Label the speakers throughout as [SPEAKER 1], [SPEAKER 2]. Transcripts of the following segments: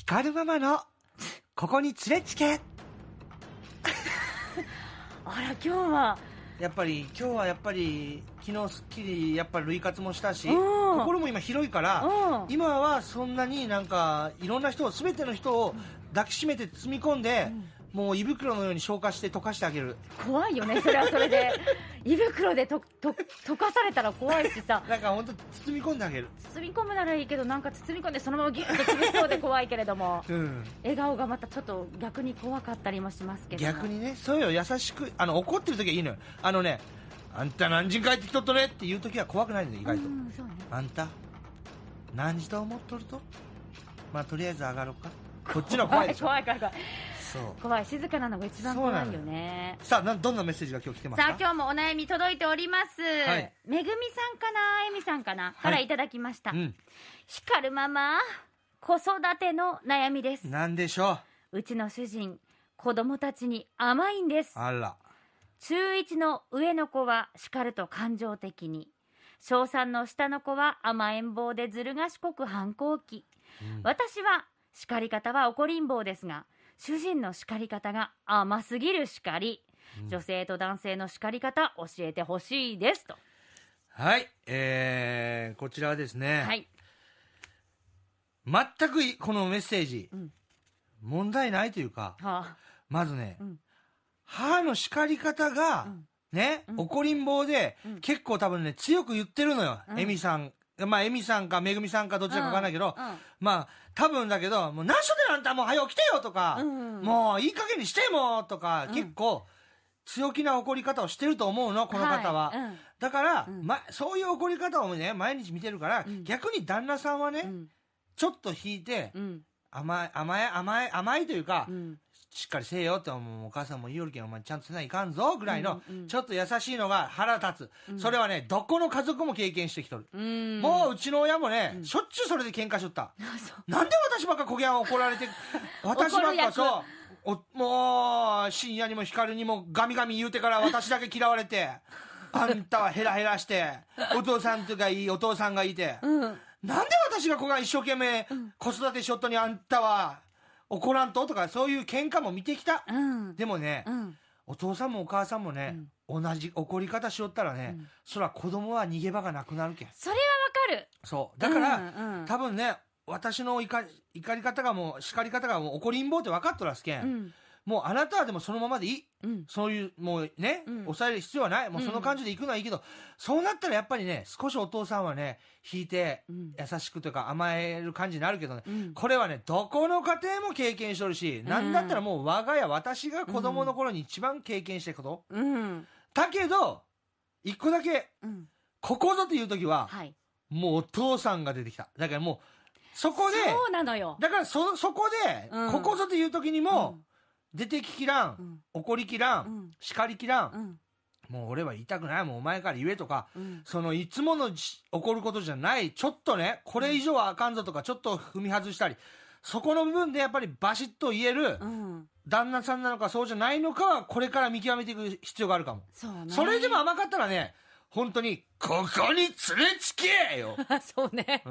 [SPEAKER 1] 光るママの、ここに連れつけ あら、今日は。やっぱり、今日はやっぱり、昨日すっきり、やっぱり、類活もしたし、心も今広いから、今はそんなになんか、いろんな人を、すべての人を抱きしめて包み込んで、うんもう胃袋のように消化して溶かしてあげる
[SPEAKER 2] 怖いよねそれはそれで 胃袋でとと溶かされたら怖いしさ
[SPEAKER 1] なんか本当包み込んであげる
[SPEAKER 2] 包み込むならいいけどなんか包み込んでそのままギュッと潰しそうで怖いけれども、うん、笑顔がまたちょっと逆に怖かったりもしますけど逆
[SPEAKER 1] にねそういの優しくあの怒ってる時はいいのよあのねあんた何時に帰ってきとっとねっていう時は怖くないのよ意外と、うんそうね、あんた何時と思っとるとまあとりあえず上がろうかこっちの怖いでしょ怖い
[SPEAKER 2] 怖い怖い怖い静かなのが一番怖いよね
[SPEAKER 1] さあどんなメッセージが今日来てますかさあ今日
[SPEAKER 2] もお悩み届いております、はい、めぐみさんかなあゆみさんかな、からいただきました、うん、光るママ子育ての悩みです
[SPEAKER 1] 何でしょ
[SPEAKER 2] ううちの主人子供たちに甘いんですあら中1の上の子は叱ると感情的に小3の下の子は甘えん坊でずる賢く反抗期、うん、私は叱り方は怒りん坊ですが主人の叱り方が甘すぎる叱り、うん、女性と男性の叱り方教えてほしいですと
[SPEAKER 1] はい、えー、こちらはですね、はい、全くこのメッセージ、うん、問題ないというか、はあ、まずね、
[SPEAKER 2] うん、母
[SPEAKER 1] の叱り方が、ね、怒りん坊で、結構多分ね強く言ってるのよ、うん、エミさんまあ、エミさんか、めぐみさんか、どっちかわからないけど、うんうん、まあ、多分だけど、もう、何しであんたもう早起きてよとか、うんうん、もう、いい加減にしてもとか、うん、結構、強気な怒り方をしてると思うの、この方は。はいうん、だから、ま、そういう怒り方をね、毎日見てるから、逆に旦那さんはね、ちょっと引いて、甘い、甘い、甘い、甘いというか、しっかりせえよって思うお母さんも言うよるけんお前ちゃんとせないかんぞぐらいの、ちょっと優しいのが腹立つ、うん、それはねどこの家族も経験してきとる、うん、もううちの親もね、うん、しょっちゅうそれで喧嘩しとった なんで私ばっかこげん怒られて 私ばっかそうおもう深夜にも光にもガミガミ言うてから私だけ嫌われて あんたはヘラヘラしてお父さんとかいいお父さんがいて、うん、なんで私が子が一生懸命子育てしョっとにあんたは怒らんととかそういう喧嘩も見てきた、うん、でもね、うん、お父さんもお母さんもね、同じ怒り方しよったらね、そら子供は逃げ場がなくなるけん
[SPEAKER 2] それはわかる
[SPEAKER 1] そうだから、うんうん、多分ね私の怒り怒り方がもう叱り方がもう怒りん坊って分かっとらすけんもうあなたはでもそのままでいい。そういう、もうね、抑える必要はない。もうその感じで行くのはいいけど、そうなったらやっぱりね、少しお父さんはね、引いて、優しくというか甘える感じになるけどね、これはね、どこの家庭も経験しとるし、なんだったらもう我が家、私が子供の頃に一番経験してこと。だけど、一個だけ、ここぞという時は、もうお父さんが出てきた。だからもう、そこで、そうなのよ。だからそ、そこで、ここぞという時にも、出てききらん、うん、怒りきらん、うん、叱りきらん、うん、もう俺は言いたくない、もうお前から言えとか、そのいつもの怒ることじゃない、ちょっとね、これ以上はあかんぞとか、ちょっと踏み外したり、そこの部分でやっぱりバシッと言える、旦那さんなのかそうじゃないのかは、これから見極めていく必要があるかも。
[SPEAKER 2] そそれ
[SPEAKER 1] でも甘かったらね、本当に、ここに連れつけよ
[SPEAKER 2] そうね。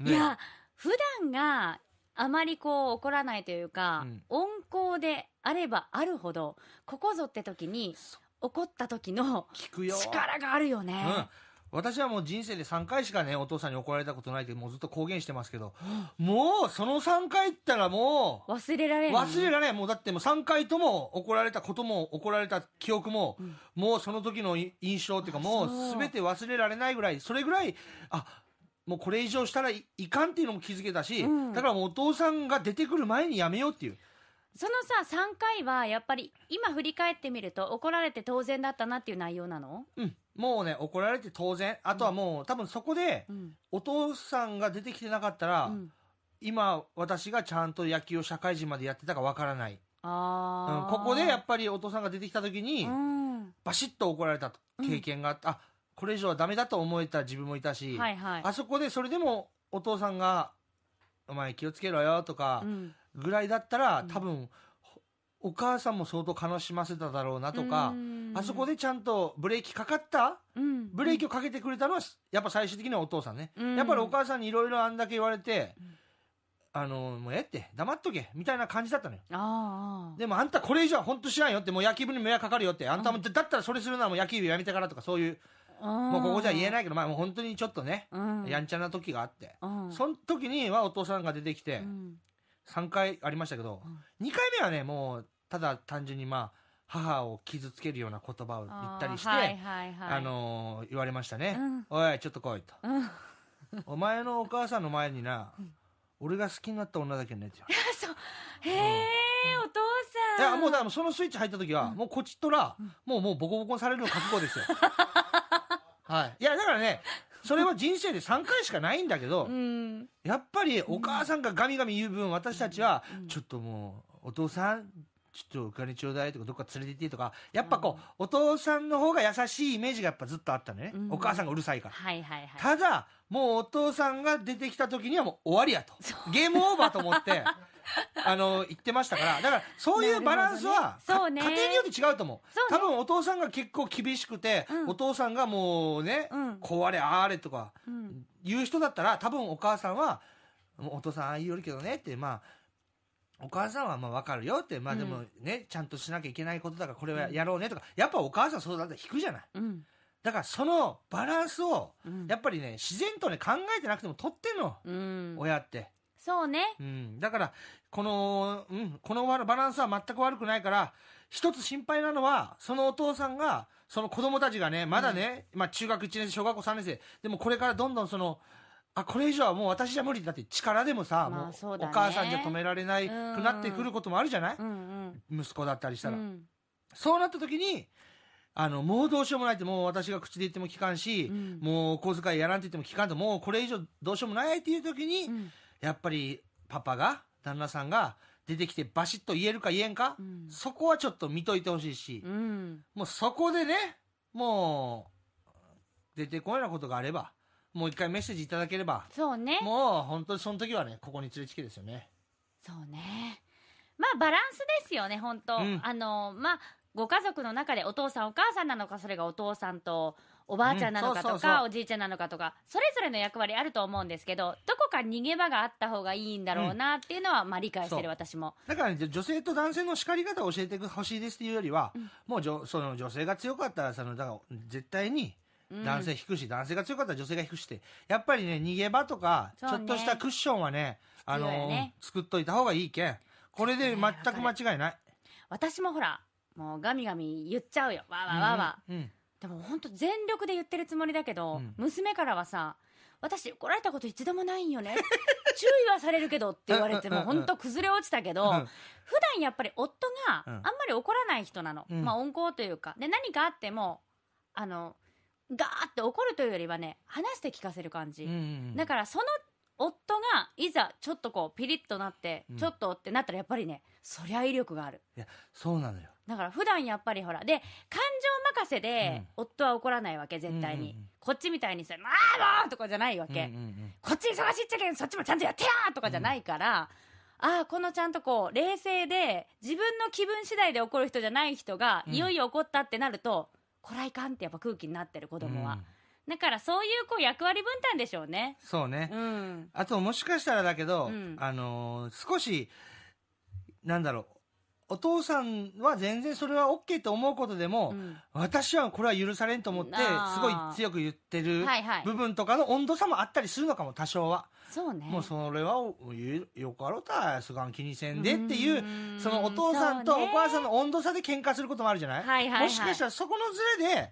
[SPEAKER 2] ねいや、普段があまりこう怒らないというか、うん温厚であればあるほど、ここぞって時に、怒った時の聞くよ。力があるよね。
[SPEAKER 1] 私はもう人生で3回しかね、お父さんに怒られたことないってもうずっと公言してますけど、もうその3回ったらもう、
[SPEAKER 2] 忘れられない。忘れ
[SPEAKER 1] られい。もうだってもう3回とも怒られたことも怒られた記憶も、もうその時の印象っていうかもうす全て忘れられないぐらい、それぐらい、あ、もうこれ以上したらいかんっていうのも気づけたし、うんだからもうお父さんが出てくる前にやめようっていう。
[SPEAKER 2] そのさ3回はやっぱり今振り返ってみると怒られて当然だったなっていう内容なの
[SPEAKER 1] うん。もうね、怒られて当然。あとはもう、多分そこで、うん、お父さんが出てきてなかったら、うん、今私がちゃんと野球を社会人までやってたかわからない。うん
[SPEAKER 2] ああ、ここでや
[SPEAKER 1] っぱりお父さんが出てきた時に、う
[SPEAKER 2] ん、
[SPEAKER 1] バシッと怒られた経験があった。あ、これ以上はダメだと思えた自分もいたし、はいはい、あそこでそれでもお父さんが「お前気をつけろよ」とかぐらいだったら、うん、多分お母さんも相当悲しませただろうなとかあそこでちゃんとブレーキかかった、うん、ブレーキをかけてくれたのはやっぱ最終的にはお父さんね、うん、やっぱりお母さんにいろいろあんだけ言われて。あのもうええって黙っとけみたいな感じだったのよでもあんたこれ以上は本当知らんよってもう野球部に迷惑かかるよってあんたも、だったらそれするのはもう野球部やめてからとかそういう
[SPEAKER 2] もうここじゃ言えない
[SPEAKER 1] けど、まあもう本当にちょっとね、うん、やんちゃな時があって、うん、その時にはお父さんが出てきて、うん、3回ありましたけど、うん、2回目はね、もう、ただ単純にまあ、母を傷つけるような言葉を言ったりして、あ、はい
[SPEAKER 2] はいあ
[SPEAKER 1] のー、言われましたね。おい、ちょっと来いと。お前のお母さんの前にな、俺が好きになった女だけねって言われた。そ
[SPEAKER 2] う。へえ。お父さん。いや、もうだ
[SPEAKER 1] からそのスイッチ入った時は、もうこちとら、もうもうボコボコされる覚悟ですよ。はい。いや、だからね、それは人生で3回しかないんだけど、やっぱりお母さんがガミガミ言う分、私たちは、ちょっともう、お父さん、ちょっとお金ちょうだいとか、どっか連れて行ってとか、やっぱこう、お父さんの方が優しいイメージがやっぱずっとあったのね。うん、お母さんがうるさいから。は
[SPEAKER 2] いはいはい。た
[SPEAKER 1] だ、もうお父さんが出てきた時にはもう終わりやと。ゲームオーバーと思って、あの言ってましたからだからそういうバランスは、家庭によって違うと思う多分お父さんが結構厳しくて、お父さんがもうね、壊れあれとか言う人だったら多分お母さんは「お父さんああ言うよりけどね」ってまあお母さんはまあ分かるよって、まあでもね、うん、ちゃんとしなきゃいけないことだからこれはやろうねとか、やっぱお母さんそうだったら引くじゃない。うん、だからそのバランスを、やっぱりね、自然とね、考えてなくても取ってんの、うん、親って。そうね。うん。だから、この、うん、このバランスは全く悪くないから、一つ心配なのは、そのお父さんが、その子供たちがね、まだね、うん、まあ中学1年生、小学校3年生、でもこれからどんどんその、あ、これ以上はもう私じゃ無理だって力でもさ、まあね、もうお母さんじゃ止められないくなってくることもあるじゃない、うんうん、息子だったりしたら、うん、そうなった時に、あの、もうどうしようもないって、もう私が口で言っても聞かんし、うん、もうお小遣いやらんって言っても聞かんと、もうこれ以上どうしようもないっていう時に、うんやっぱりパパが、旦那さんが出てきてバシッと言えるか言えんか、うん、そこはちょっと見といてほしいし、うん、もうそこでね、もう、出てこないようなことがあれば、もう一回メッセージいただければ。そうね。もう本当にその時はね、ここに連れてきてですよね。
[SPEAKER 2] そうね。まあバランスですよね、本当、うん、あの、まあ、ご家族の中でお父さんお母さんなのか、それがお父さんとおばあちゃんなのかとか、おじいちゃんなのかとかそれぞれの役割あると思うんですけどどこか逃げ場があった方がいいんだろうなっていうのは、まあ理解してる私も
[SPEAKER 1] だから、ね、女性と男性の叱り方を教えてほしいですっていうよりは、うん、もうじょその女性が強かったらそのだから絶対に男性引くし、うん、男性が強かったら女性が引くしてやっぱりね逃げ場とか、ちょっとしたクッションはねあの、ね、作っといた方がいいけんこれで全く間違いない、
[SPEAKER 2] 私もほらもうガミガミ言っちゃうよわわわわ、うん、うんでも本当全力で言ってるつもりだけど、うん、娘からはさ、私怒られたこと一度もないんよね。注意はされるけどって言われても本当崩れ落ちたけど、普段やっぱり夫があんまり怒らない人なの。うん、まあ温厚というか。で、何かあっても、あの、ガーって怒るというよりはね、話して聞かせる感じ。うんうんだからその夫がいざちょっとこうピリッとなって、ちょっとってなったらやっぱりね、そりゃ威力がある。
[SPEAKER 1] いや、そうなのよ。
[SPEAKER 2] だから普段やっぱりほらで感情任せで夫は怒らないわけ絶対に、うんこっちみたいにさ「まあもう!」とかじゃないわけ、うんうんうん、こっち忙しいっちゃけんそっちもちゃんとやってやとかじゃないから、うん、ああこのちゃんとこう冷静で自分の気分次第で怒る人じゃない人が、いよいよ怒ったってなると、うん、こらいかんってやっぱ空気になってる子供は。うんだからそういうこう役割分担でしょうね。
[SPEAKER 1] そうね。うん、あともしかしたらだけど、うん、あのー、少し、なんだろう、お父さんは全然それは OK と思うことでも、うん、私はこれは許されんと思ってすごい強く言ってる部分とかの温度差もあったりするのかも多少はそうねもうそれはよかろうたすがん気にせんでっていうそのお父さんとお母さんの温度差で喧嘩することもあるじゃないはいはいはい、もしかしたらそこのズレで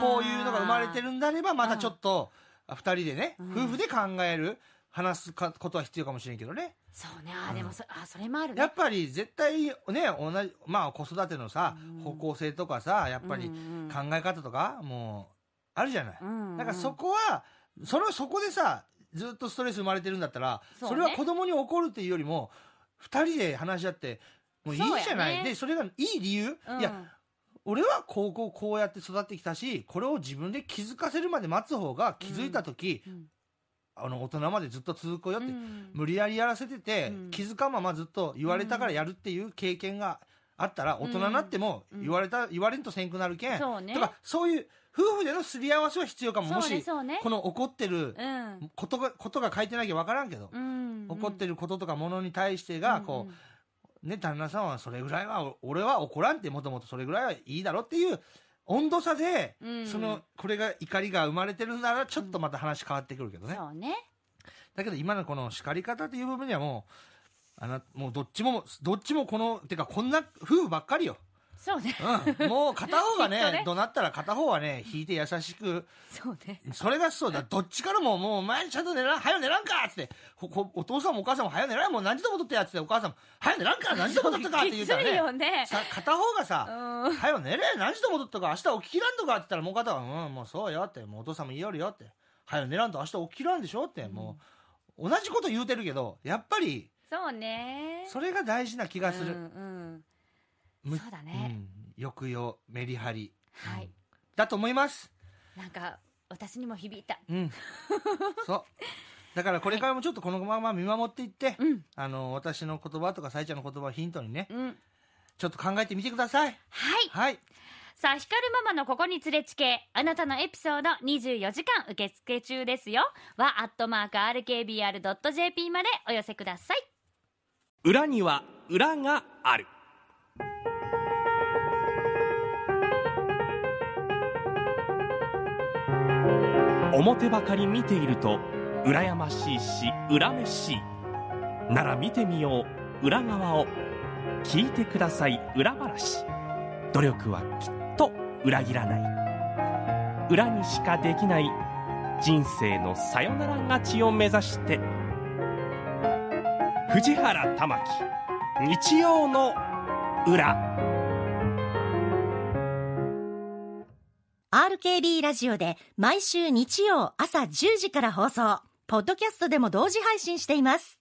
[SPEAKER 2] こういうのが生まれ
[SPEAKER 1] てるんであればまたちょっと2人でね、夫婦で考える話すことは必要かもしれんけどね。
[SPEAKER 2] そうねあ、でもそあそれもあるねやっ
[SPEAKER 1] ぱり絶対ね同じまあ子育てのさ、うん、方向性とかさやっぱり考え方とか、もうあるじゃない、うんうん、だからそこはそれはそこでさずっとストレス生まれてるんだったらそ,、れは子供に怒るっていうよりも2人で話し合ってもういいじゃない、ね、でそれがいい理由、うん、いや俺は高校こうやって育ってきたしこれを自分で気づかせるまで待つ方が気づいた時、うんあの大人までずっと続くよって、うん、無理やりやらせてて、気づかままずっと言われたからやるっていう経験があったら、大人になっても言われた、言われんとせんくなるけん。そうね。だからそういう、夫婦でのすり合わせは必要かも。もし、この怒ってることが、ことが書いてなきゃ分からんけど、怒ってることとかものに対してが、こう、ね、旦那さんはそれぐらいは、俺は怒らんって、もともとそれぐらいはいいだろっていう、温度差で、うん、その、これが怒りが生まれてるなら、ちょっとまた話変わってくるけどね。そうね。だけど今のこの叱り方という部分にはもう、あのもうどっちも、どっちもこの、てかこんな風ばっかりよ。
[SPEAKER 2] そうね、うん、もう片方がね ね怒
[SPEAKER 1] 鳴ったら片方はね引いて優しくそうねそれがそうだどっちからももう前ちゃんと寝らん早寝らんかっつってお父さんもお母さんも早寝らんもう何時とも取ってやっつってお母さんも早寝らんか何時とも取ったかって言うたらねねさ片方がさ、早寝れ何時とも取ったか明日起ききらんとかって言ったらもう片方はうんもうそうよってもうお父さんも言いよるよって早寝らんと明日起きらんでしょって、うん、もう同じこと言うてるけどやっぱり
[SPEAKER 2] そうねそ
[SPEAKER 1] れが大事な気がする、うんうんそうだね、うん、抑揚メリハリ、はい、だと思います
[SPEAKER 2] なんか私にも響いた、うん、
[SPEAKER 1] そうだからこれからもちょっとこのまま見守っていって、はい、あの私の言葉とかさいちゃんの言葉をヒントにね、うん、ちょっと考えてみてください
[SPEAKER 2] はい、はい、さあ光るママのここに連れちけあなたのエピソード24時間受付中ですよはアットマーク RKBR.jp までお寄せください
[SPEAKER 1] 裏には裏がある表ばかり見ていると羨ましいし恨めしいなら見てみよう裏側を聞いてください裏話努力はきっと裏切らない裏にしかできない人生のさよなら勝ちを目指して藤原
[SPEAKER 2] 玉樹日曜の裏 KB ラジオで毎週日曜朝10時から放送。ポッドキャストでも同時配信しています。